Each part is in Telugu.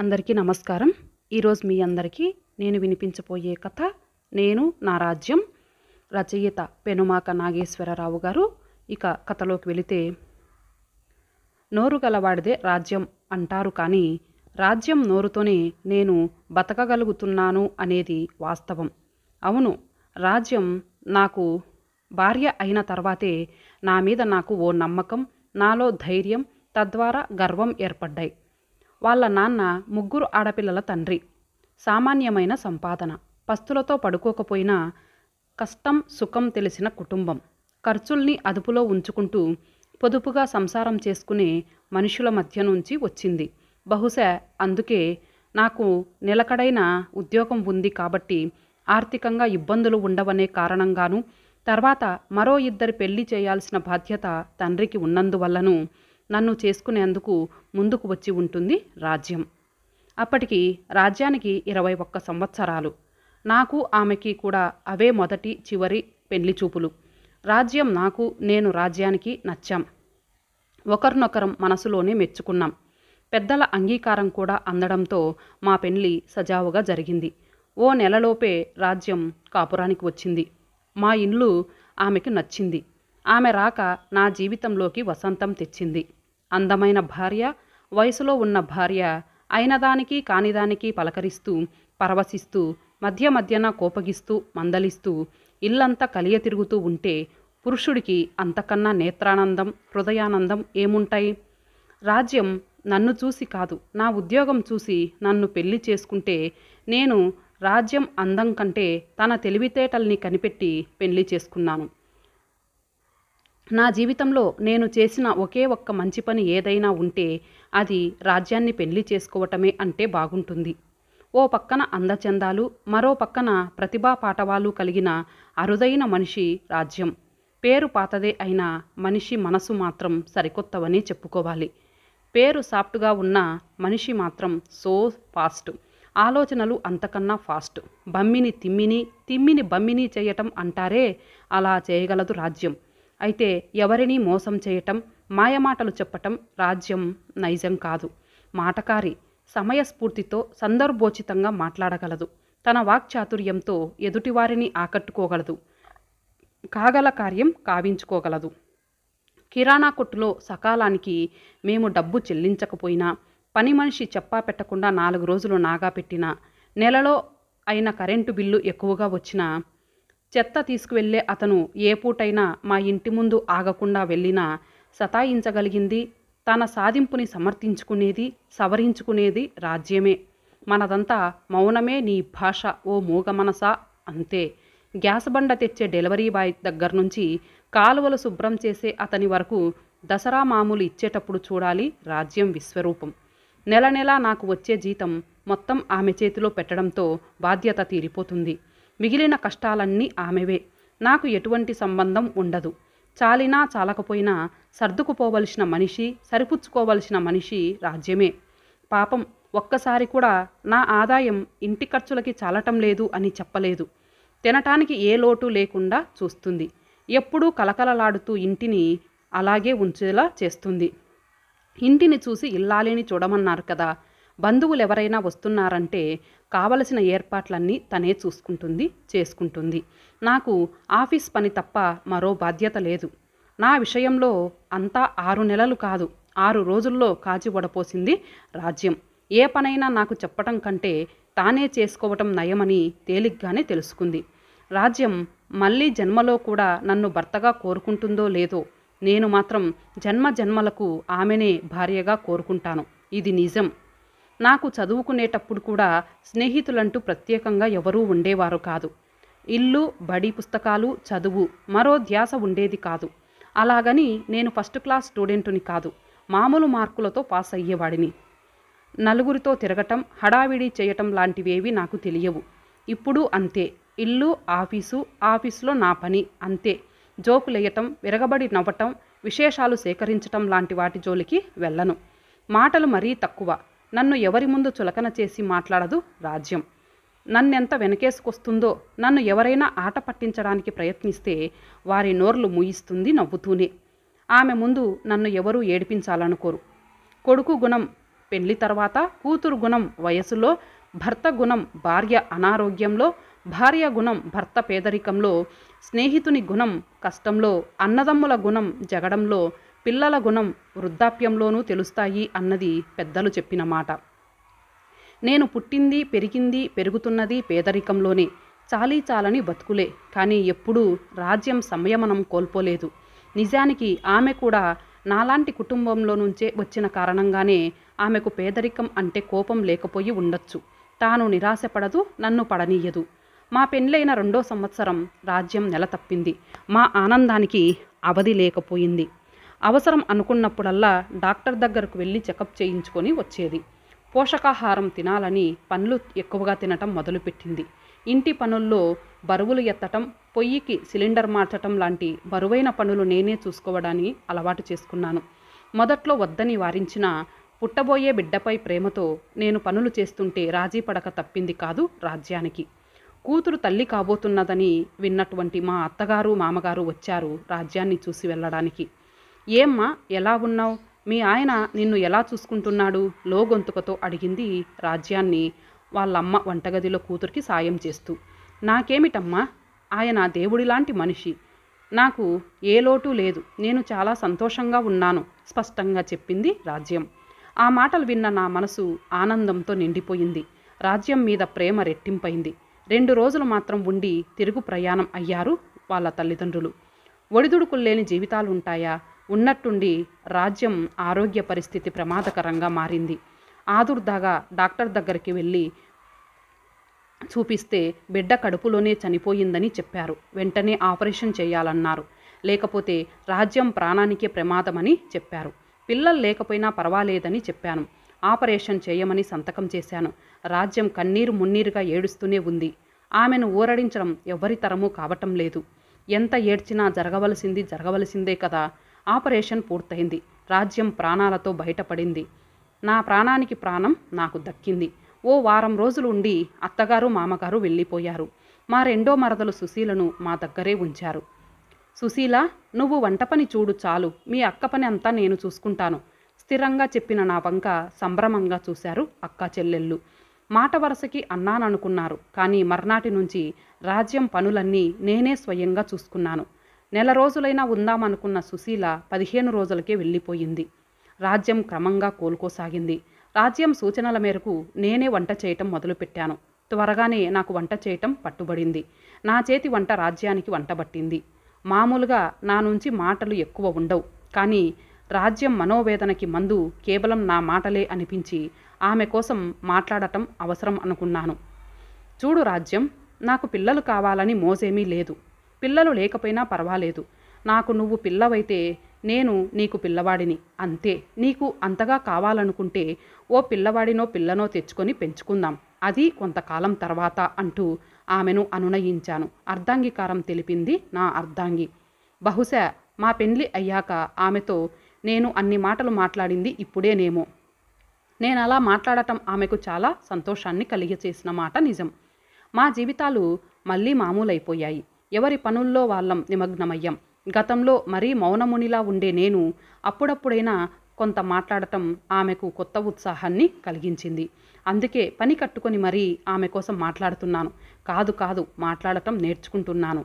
అందరికీ నమస్కారం ఈరోజు మీ అందరికీ నేను వినిపించబోయే కథ నేను నా రాజ్యం రచయిత పెనుమాక నాగేశ్వరరావు గారు ఇక కథలోకి వెళితే నోరు గలవాడిదే రాజ్యం అంటారు కానీ రాజ్యం నోరుతోనే నేను బతకగలుగుతున్నాను అనేది వాస్తవం అవును రాజ్యం నాకు భార్య అయిన తర్వాతే నా మీద నాకు ఓ నమ్మకం నాలో ధైర్యం తద్వారా గర్వం ఏర్పడ్డాయి వాళ్ళ నాన్న ముగ్గురు ఆడపిల్లల తండ్రి సామాన్యమైన సంపాదన పస్తులతో పడుకోకపోయినా కష్టం సుఖం తెలిసిన కుటుంబం ఖర్చుల్ని అదుపులో ఉంచుకుంటూ పొదుపుగా సంసారం చేసుకునే మనుషుల మధ్య నుంచి వచ్చింది బహుశా అందుకే నాకు నిలకడైన ఉద్యోగం ఉంది కాబట్టి ఆర్థికంగా ఇబ్బందులు ఉండవనే కారణంగాను తర్వాత మరో ఇద్దరు పెళ్లి చేయాల్సిన బాధ్యత తండ్రికి ఉన్నందువల్లను నన్ను చేసుకునేందుకు ముందుకు వచ్చి ఉంటుంది రాజ్యం అప్పటికి రాజ్యానికి ఇరవై ఒక్క సంవత్సరాలు నాకు ఆమెకి కూడా అవే మొదటి చివరి పెళ్లి చూపులు రాజ్యం నాకు నేను రాజ్యానికి నచ్చాం ఒకరినొకరం మనసులోనే మెచ్చుకున్నాం పెద్దల అంగీకారం కూడా అందడంతో మా పెళ్లి సజావుగా జరిగింది ఓ నెలలోపే రాజ్యం కాపురానికి వచ్చింది మా ఇల్లు ఆమెకు నచ్చింది ఆమె రాక నా జీవితంలోకి వసంతం తెచ్చింది అందమైన భార్య వయసులో ఉన్న భార్య అయినదానికి కానిదానికి పలకరిస్తూ పరవశిస్తూ మధ్య మధ్యన కోపగిస్తూ మందలిస్తూ ఇల్లంతా కలియ తిరుగుతూ ఉంటే పురుషుడికి అంతకన్నా నేత్రానందం హృదయానందం ఏముంటాయి రాజ్యం నన్ను చూసి కాదు నా ఉద్యోగం చూసి నన్ను పెళ్లి చేసుకుంటే నేను రాజ్యం అందం కంటే తన తెలివితేటల్ని కనిపెట్టి పెళ్లి చేసుకున్నాను నా జీవితంలో నేను చేసిన ఒకే ఒక్క మంచి పని ఏదైనా ఉంటే అది రాజ్యాన్ని పెళ్లి చేసుకోవటమే అంటే బాగుంటుంది ఓ పక్కన అందచందాలు మరో పక్కన ప్రతిభా పాటవాలు కలిగిన అరుదైన మనిషి రాజ్యం పేరు పాతదే అయినా మనిషి మనసు మాత్రం సరికొత్తవని చెప్పుకోవాలి పేరు సాఫ్ట్గా ఉన్న మనిషి మాత్రం సో ఫాస్ట్ ఆలోచనలు అంతకన్నా ఫాస్ట్ బమ్మిని తిమ్మిని తిమ్మిని బమ్మిని చేయటం అంటారే అలా చేయగలదు రాజ్యం అయితే ఎవరినీ మోసం చేయటం మాయమాటలు చెప్పటం రాజ్యం నైజం కాదు మాటకారి సమయస్ఫూర్తితో సందర్భోచితంగా మాట్లాడగలదు తన వాక్చాతుర్యంతో ఎదుటివారిని ఆకట్టుకోగలదు కాగల కార్యం కావించుకోగలదు కిరాణా కొట్టులో సకాలానికి మేము డబ్బు చెల్లించకపోయినా పని మనిషి చెప్పా పెట్టకుండా నాలుగు రోజులు నాగా పెట్టినా నెలలో అయిన కరెంటు బిల్లు ఎక్కువగా వచ్చినా చెత్త తీసుకువెళ్లే అతను ఏ పూటైనా మా ఇంటి ముందు ఆగకుండా వెళ్ళినా సతాయించగలిగింది తన సాధింపుని సమర్థించుకునేది సవరించుకునేది రాజ్యమే మనదంతా మౌనమే నీ భాష ఓ మూగ మనసా అంతే గ్యాస్ బండ తెచ్చే డెలివరీ బాయ్ దగ్గర నుంచి కాలువలు శుభ్రం చేసే అతని వరకు దసరా మామూలు ఇచ్చేటప్పుడు చూడాలి రాజ్యం విశ్వరూపం నెల నెలా నాకు వచ్చే జీతం మొత్తం ఆమె చేతిలో పెట్టడంతో బాధ్యత తీరిపోతుంది మిగిలిన కష్టాలన్నీ ఆమెవే నాకు ఎటువంటి సంబంధం ఉండదు చాలినా చాలకపోయినా సర్దుకుపోవలసిన మనిషి సరిపుచ్చుకోవలసిన మనిషి రాజ్యమే పాపం ఒక్కసారి కూడా నా ఆదాయం ఇంటి ఖర్చులకి చాలటం లేదు అని చెప్పలేదు తినటానికి ఏ లోటు లేకుండా చూస్తుంది ఎప్పుడూ కలకలలాడుతూ ఇంటిని అలాగే ఉంచేలా చేస్తుంది ఇంటిని చూసి ఇల్లాలిని చూడమన్నారు కదా బంధువులు ఎవరైనా వస్తున్నారంటే కావలసిన ఏర్పాట్లన్నీ తనే చూసుకుంటుంది చేసుకుంటుంది నాకు ఆఫీస్ పని తప్ప మరో బాధ్యత లేదు నా విషయంలో అంతా ఆరు నెలలు కాదు ఆరు రోజుల్లో కాచి వడపోసింది రాజ్యం ఏ పనైనా నాకు చెప్పటం కంటే తానే చేసుకోవటం నయమని తేలిగ్గానే తెలుసుకుంది రాజ్యం మళ్ళీ జన్మలో కూడా నన్ను భర్తగా కోరుకుంటుందో లేదో నేను మాత్రం జన్మ జన్మలకు ఆమెనే భార్యగా కోరుకుంటాను ఇది నిజం నాకు చదువుకునేటప్పుడు కూడా స్నేహితులంటూ ప్రత్యేకంగా ఎవరూ ఉండేవారు కాదు ఇల్లు బడి పుస్తకాలు చదువు మరో ధ్యాస ఉండేది కాదు అలాగని నేను ఫస్ట్ క్లాస్ స్టూడెంటుని కాదు మామూలు మార్కులతో పాస్ అయ్యేవాడిని నలుగురితో తిరగటం హడావిడి చేయటం లాంటివేవి నాకు తెలియవు ఇప్పుడు అంతే ఇల్లు ఆఫీసు ఆఫీసులో నా పని అంతే జోకులేయటం విరగబడి నవ్వటం విశేషాలు సేకరించటం లాంటి వాటి జోలికి వెళ్ళను మాటలు మరీ తక్కువ నన్ను ఎవరి ముందు చులకన చేసి మాట్లాడదు రాజ్యం నన్నెంత వెనకేసుకొస్తుందో నన్ను ఎవరైనా ఆట పట్టించడానికి ప్రయత్నిస్తే వారి నోర్లు ముయిస్తుంది నవ్వుతూనే ఆమె ముందు నన్ను ఎవరూ ఏడిపించాలనుకోరు కొడుకు గుణం పెళ్లి తర్వాత కూతురు గుణం వయసులో భర్త గుణం భార్య అనారోగ్యంలో భార్య గుణం భర్త పేదరికంలో స్నేహితుని గుణం కష్టంలో అన్నదమ్ముల గుణం జగడంలో పిల్లల గుణం వృద్ధాప్యంలోనూ తెలుస్తాయి అన్నది పెద్దలు చెప్పిన మాట నేను పుట్టింది పెరిగింది పెరుగుతున్నది పేదరికంలోనే చాలీ చాలని బతుకులే కానీ ఎప్పుడూ రాజ్యం సంయమనం కోల్పోలేదు నిజానికి ఆమె కూడా నాలాంటి కుటుంబంలో నుంచే వచ్చిన కారణంగానే ఆమెకు పేదరికం అంటే కోపం లేకపోయి ఉండొచ్చు తాను నిరాశపడదు నన్ను పడనీయదు మా పెళ్ళైన రెండో సంవత్సరం రాజ్యం నెల తప్పింది మా ఆనందానికి అవధి లేకపోయింది అవసరం అనుకున్నప్పుడల్లా డాక్టర్ దగ్గరకు వెళ్ళి చెకప్ చేయించుకొని వచ్చేది పోషకాహారం తినాలని పనులు ఎక్కువగా తినటం మొదలుపెట్టింది ఇంటి పనుల్లో బరువులు ఎత్తటం పొయ్యికి సిలిండర్ మార్చటం లాంటి బరువైన పనులు నేనే చూసుకోవడాన్ని అలవాటు చేసుకున్నాను మొదట్లో వద్దని వారించిన పుట్టబోయే బిడ్డపై ప్రేమతో నేను పనులు చేస్తుంటే రాజీ పడక తప్పింది కాదు రాజ్యానికి కూతురు తల్లి కాబోతున్నదని విన్నటువంటి మా అత్తగారు మామగారు వచ్చారు రాజ్యాన్ని చూసి వెళ్ళడానికి ఏమ్మా ఎలా ఉన్నావు మీ ఆయన నిన్ను ఎలా చూసుకుంటున్నాడు లోగొంతుకతో అడిగింది రాజ్యాన్ని వాళ్ళమ్మ వంటగదిలో కూతురికి సాయం చేస్తూ నాకేమిటమ్మా ఆయన దేవుడిలాంటి మనిషి నాకు ఏ లోటు లేదు నేను చాలా సంతోషంగా ఉన్నాను స్పష్టంగా చెప్పింది రాజ్యం ఆ మాటలు విన్న నా మనసు ఆనందంతో నిండిపోయింది రాజ్యం మీద ప్రేమ రెట్టింపైంది రెండు రోజులు మాత్రం ఉండి తిరుగు ప్రయాణం అయ్యారు వాళ్ళ తల్లిదండ్రులు ఒడిదుడుకులు లేని జీవితాలుంటాయా ఉన్నట్టుండి రాజ్యం ఆరోగ్య పరిస్థితి ప్రమాదకరంగా మారింది ఆదుర్దాగా డాక్టర్ దగ్గరికి వెళ్ళి చూపిస్తే బిడ్డ కడుపులోనే చనిపోయిందని చెప్పారు వెంటనే ఆపరేషన్ చేయాలన్నారు లేకపోతే రాజ్యం ప్రాణానికే ప్రమాదమని చెప్పారు పిల్లలు లేకపోయినా పర్వాలేదని చెప్పాను ఆపరేషన్ చేయమని సంతకం చేశాను రాజ్యం కన్నీరు మున్నీరుగా ఏడుస్తూనే ఉంది ఆమెను ఊరడించడం ఎవరి తరమూ కావటం లేదు ఎంత ఏడ్చినా జరగవలసింది జరగవలసిందే కదా ఆపరేషన్ పూర్తయింది రాజ్యం ప్రాణాలతో బయటపడింది నా ప్రాణానికి ప్రాణం నాకు దక్కింది ఓ వారం రోజులు ఉండి అత్తగారు మామగారు వెళ్ళిపోయారు మా రెండో మరదలు సుశీలను మా దగ్గరే ఉంచారు సుశీల నువ్వు వంట పని చూడు చాలు మీ అక్క పని అంతా నేను చూసుకుంటాను స్థిరంగా చెప్పిన నా వంక సంభ్రమంగా చూశారు అక్క చెల్లెళ్ళు మాట వరసకి అన్నాననుకున్నారు కానీ మర్నాటి నుంచి రాజ్యం పనులన్నీ నేనే స్వయంగా చూసుకున్నాను నెల రోజులైనా ఉందామనుకున్న సుశీల పదిహేను రోజులకే వెళ్ళిపోయింది రాజ్యం క్రమంగా కోలుకోసాగింది రాజ్యం సూచనల మేరకు నేనే వంట చేయటం మొదలుపెట్టాను త్వరగానే నాకు వంట చేయటం పట్టుబడింది నా చేతి వంట రాజ్యానికి వంటబట్టింది మామూలుగా నా నుంచి మాటలు ఎక్కువ ఉండవు కానీ రాజ్యం మనోవేదనకి మందు కేవలం నా మాటలే అనిపించి ఆమె కోసం మాట్లాడటం అవసరం అనుకున్నాను చూడు రాజ్యం నాకు పిల్లలు కావాలని మోజేమీ లేదు పిల్లలు లేకపోయినా పర్వాలేదు నాకు నువ్వు పిల్లవైతే నేను నీకు పిల్లవాడిని అంతే నీకు అంతగా కావాలనుకుంటే ఓ పిల్లవాడినో పిల్లనో తెచ్చుకొని పెంచుకుందాం అది కొంతకాలం తర్వాత అంటూ ఆమెను అనునయించాను అర్ధాంగీకారం తెలిపింది నా అర్ధాంగి బహుశా మా పెండ్లి అయ్యాక ఆమెతో నేను అన్ని మాటలు మాట్లాడింది ఇప్పుడేనేమో నేను అలా మాట్లాడటం ఆమెకు చాలా సంతోషాన్ని కలిగచేసిన మాట నిజం మా జీవితాలు మళ్ళీ మామూలైపోయాయి ఎవరి పనుల్లో వాళ్ళం నిమగ్నమయ్యం గతంలో మరీ మౌనమునిలా ఉండే నేను అప్పుడప్పుడైనా కొంత మాట్లాడటం ఆమెకు కొత్త ఉత్సాహాన్ని కలిగించింది అందుకే పని కట్టుకొని మరీ ఆమె కోసం మాట్లాడుతున్నాను కాదు కాదు మాట్లాడటం నేర్చుకుంటున్నాను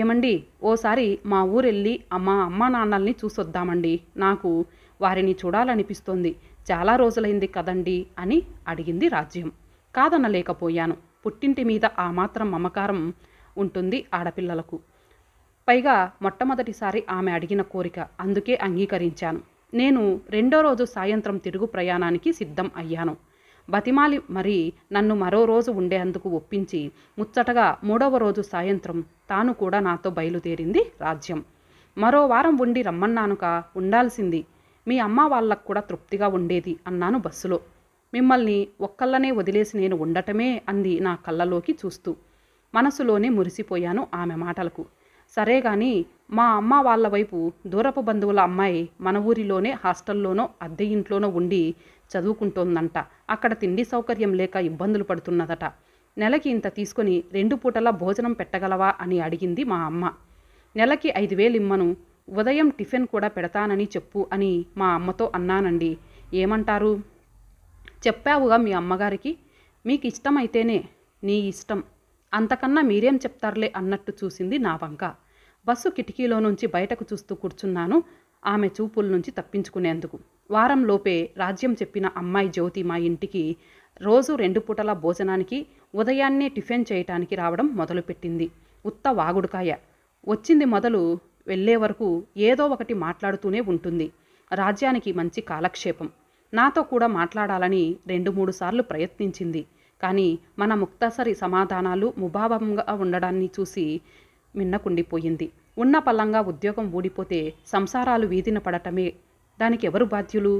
ఏమండి ఓసారి మా ఊరెళ్ళి మా అమ్మ నాన్నల్ని చూసొద్దామండి నాకు వారిని చూడాలనిపిస్తోంది చాలా రోజులైంది కదండి అని అడిగింది రాజ్యం కాదనలేకపోయాను పుట్టింటి మీద ఆ మాత్రం మమకారం ఉంటుంది ఆడపిల్లలకు పైగా మొట్టమొదటిసారి ఆమె అడిగిన కోరిక అందుకే అంగీకరించాను నేను రెండో రోజు సాయంత్రం తిరుగు ప్రయాణానికి సిద్ధం అయ్యాను బతిమాలి మరి నన్ను మరో రోజు ఉండేందుకు ఒప్పించి ముచ్చటగా మూడవ రోజు సాయంత్రం తాను కూడా నాతో బయలుదేరింది రాజ్యం మరో వారం ఉండి రమ్మన్నానుక ఉండాల్సింది మీ అమ్మ వాళ్ళకు కూడా తృప్తిగా ఉండేది అన్నాను బస్సులో మిమ్మల్ని ఒక్కళ్ళనే వదిలేసి నేను ఉండటమే అంది నా కళ్ళలోకి చూస్తూ మనసులోనే మురిసిపోయాను ఆమె మాటలకు సరే గాని మా అమ్మ వాళ్ళ వైపు దూరపు బంధువుల అమ్మాయి మన ఊరిలోనే హాస్టల్లోనో అద్దె ఇంట్లోనో ఉండి చదువుకుంటోందంట అక్కడ తిండి సౌకర్యం లేక ఇబ్బందులు పడుతున్నదట నెలకి ఇంత తీసుకొని రెండు పూటలా భోజనం పెట్టగలవా అని అడిగింది మా అమ్మ నెలకి ఐదు వేలు ఇమ్మను ఉదయం టిఫిన్ కూడా పెడతానని చెప్పు అని మా అమ్మతో అన్నానండి ఏమంటారు చెప్పావుగా మీ అమ్మగారికి మీకు ఇష్టమైతేనే నీ ఇష్టం అంతకన్నా మీరేం చెప్తారులే అన్నట్టు చూసింది నా వంక బస్సు కిటికీలో నుంచి బయటకు చూస్తూ కూర్చున్నాను ఆమె చూపుల నుంచి తప్పించుకునేందుకు వారంలోపే రాజ్యం చెప్పిన అమ్మాయి జ్యోతి మా ఇంటికి రోజు రెండు పూటల భోజనానికి ఉదయాన్నే టిఫిన్ చేయటానికి రావడం మొదలుపెట్టింది ఉత్త వాగుడుకాయ వచ్చింది మొదలు వెళ్లే వరకు ఏదో ఒకటి మాట్లాడుతూనే ఉంటుంది రాజ్యానికి మంచి కాలక్షేపం నాతో కూడా మాట్లాడాలని రెండు మూడు సార్లు ప్రయత్నించింది కానీ మన ముక్తసరి సమాధానాలు ముభావంగా ఉండడాన్ని చూసి మిన్నకుండిపోయింది ఉన్న పల్లంగా ఉద్యోగం ఊడిపోతే సంసారాలు వీధిన పడటమే దానికి ఎవరు బాధ్యులు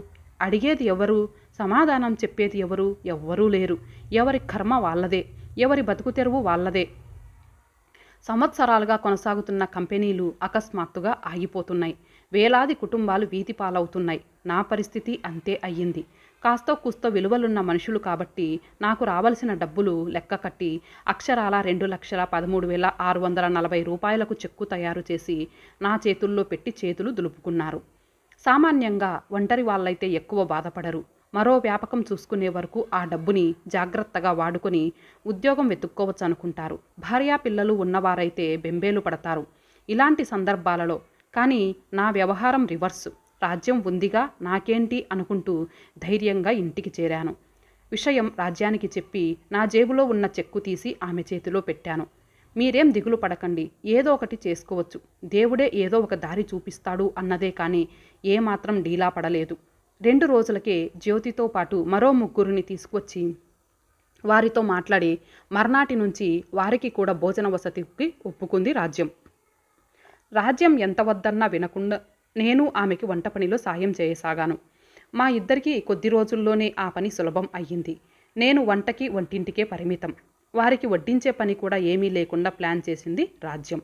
అడిగేది ఎవరు సమాధానం చెప్పేది ఎవరు ఎవ్వరూ లేరు ఎవరి కర్మ వాళ్ళదే ఎవరి బతుకు తెరువు వాళ్ళదే సంవత్సరాలుగా కొనసాగుతున్న కంపెనీలు అకస్మాత్తుగా ఆగిపోతున్నాయి వేలాది కుటుంబాలు వీధి పాలవుతున్నాయి నా పరిస్థితి అంతే అయ్యింది కాస్తో కూస్తో విలువలున్న మనుషులు కాబట్టి నాకు రావలసిన డబ్బులు లెక్క కట్టి అక్షరాల రెండు లక్షల పదమూడు వేల ఆరు వందల నలభై రూపాయలకు చెక్కు తయారు చేసి నా చేతుల్లో పెట్టి చేతులు దులుపుకున్నారు సామాన్యంగా ఒంటరి వాళ్ళైతే ఎక్కువ బాధపడరు మరో వ్యాపకం చూసుకునే వరకు ఆ డబ్బుని జాగ్రత్తగా వాడుకొని ఉద్యోగం వెతుక్కోవచ్చు అనుకుంటారు భార్యా పిల్లలు ఉన్నవారైతే బెంబేలు పడతారు ఇలాంటి సందర్భాలలో కానీ నా వ్యవహారం రివర్సు రాజ్యం ఉందిగా నాకేంటి అనుకుంటూ ధైర్యంగా ఇంటికి చేరాను విషయం రాజ్యానికి చెప్పి నా జేబులో ఉన్న చెక్కు తీసి ఆమె చేతిలో పెట్టాను మీరేం దిగులు పడకండి ఏదో ఒకటి చేసుకోవచ్చు దేవుడే ఏదో ఒక దారి చూపిస్తాడు అన్నదే కానీ ఏమాత్రం డీలా పడలేదు రెండు రోజులకే జ్యోతితో పాటు మరో ముగ్గురిని తీసుకొచ్చి వారితో మాట్లాడి మర్నాటి నుంచి వారికి కూడా భోజన వసతికి ఒప్పుకుంది రాజ్యం రాజ్యం ఎంత వద్దన్నా వినకుండా నేను ఆమెకి వంట పనిలో సాయం చేయసాగాను మా ఇద్దరికీ కొద్ది రోజుల్లోనే ఆ పని సులభం అయ్యింది నేను వంటకి వంటింటికే పరిమితం వారికి వడ్డించే పని కూడా ఏమీ లేకుండా ప్లాన్ చేసింది రాజ్యం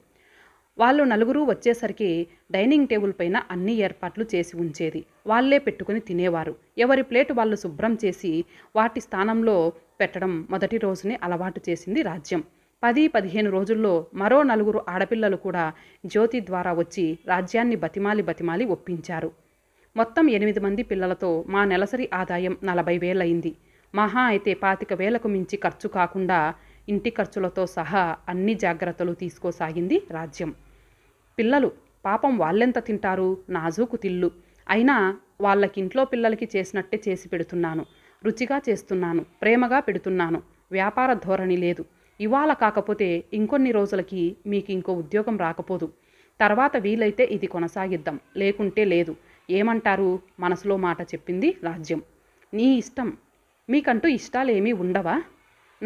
వాళ్ళు నలుగురు వచ్చేసరికి డైనింగ్ టేబుల్ పైన అన్ని ఏర్పాట్లు చేసి ఉంచేది వాళ్లే పెట్టుకుని తినేవారు ఎవరి ప్లేటు వాళ్ళు శుభ్రం చేసి వాటి స్థానంలో పెట్టడం మొదటి రోజునే అలవాటు చేసింది రాజ్యం పది పదిహేను రోజుల్లో మరో నలుగురు ఆడపిల్లలు కూడా జ్యోతి ద్వారా వచ్చి రాజ్యాన్ని బతిమాలి బతిమాలి ఒప్పించారు మొత్తం ఎనిమిది మంది పిల్లలతో మా నెలసరి ఆదాయం నలభై వేలయింది మహా అయితే పాతిక వేలకు మించి ఖర్చు కాకుండా ఇంటి ఖర్చులతో సహా అన్ని జాగ్రత్తలు తీసుకోసాగింది రాజ్యం పిల్లలు పాపం వాళ్ళెంత తింటారు నాజూకు తిల్లు అయినా వాళ్ళకింట్లో పిల్లలకి చేసినట్టే చేసి పెడుతున్నాను రుచిగా చేస్తున్నాను ప్రేమగా పెడుతున్నాను వ్యాపార ధోరణి లేదు ఇవాళ కాకపోతే ఇంకొన్ని రోజులకి మీకు ఇంకో ఉద్యోగం రాకపోదు తర్వాత వీలైతే ఇది కొనసాగిద్దాం లేకుంటే లేదు ఏమంటారు మనసులో మాట చెప్పింది రాజ్యం నీ ఇష్టం మీకంటూ ఇష్టాలేమీ ఉండవా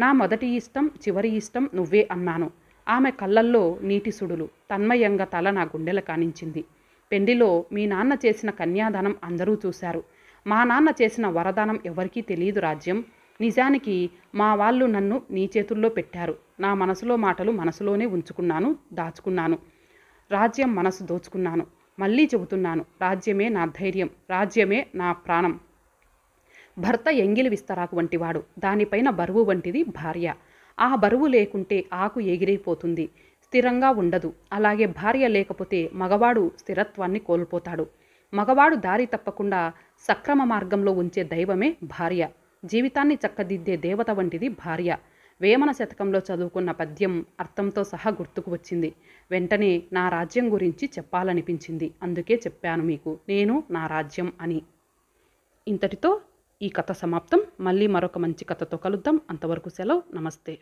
నా మొదటి ఇష్టం చివరి ఇష్టం నువ్వే అన్నాను ఆమె కళ్ళల్లో నీటి సుడులు తన్మయంగా తల నా గుండెల కానించింది పెండిలో మీ నాన్న చేసిన కన్యాదానం అందరూ చూశారు మా నాన్న చేసిన వరదానం ఎవరికీ తెలియదు రాజ్యం నిజానికి మా వాళ్ళు నన్ను నీ చేతుల్లో పెట్టారు నా మనసులో మాటలు మనసులోనే ఉంచుకున్నాను దాచుకున్నాను రాజ్యం మనసు దోచుకున్నాను మళ్ళీ చెబుతున్నాను రాజ్యమే నా ధైర్యం రాజ్యమే నా ప్రాణం భర్త ఎంగిలి విస్తరాకు వంటివాడు దానిపైన బరువు వంటిది భార్య ఆ బరువు లేకుంటే ఆకు ఎగిరైపోతుంది స్థిరంగా ఉండదు అలాగే భార్య లేకపోతే మగవాడు స్థిరత్వాన్ని కోల్పోతాడు మగవాడు దారి తప్పకుండా సక్రమ మార్గంలో ఉంచే దైవమే భార్య జీవితాన్ని చక్కదిద్దే దేవత వంటిది భార్య వేమన శతకంలో చదువుకున్న పద్యం అర్థంతో సహా గుర్తుకు వచ్చింది వెంటనే నా రాజ్యం గురించి చెప్పాలనిపించింది అందుకే చెప్పాను మీకు నేను నా రాజ్యం అని ఇంతటితో ఈ కథ సమాప్తం మళ్ళీ మరొక మంచి కథతో కలుద్దాం అంతవరకు సెలవు నమస్తే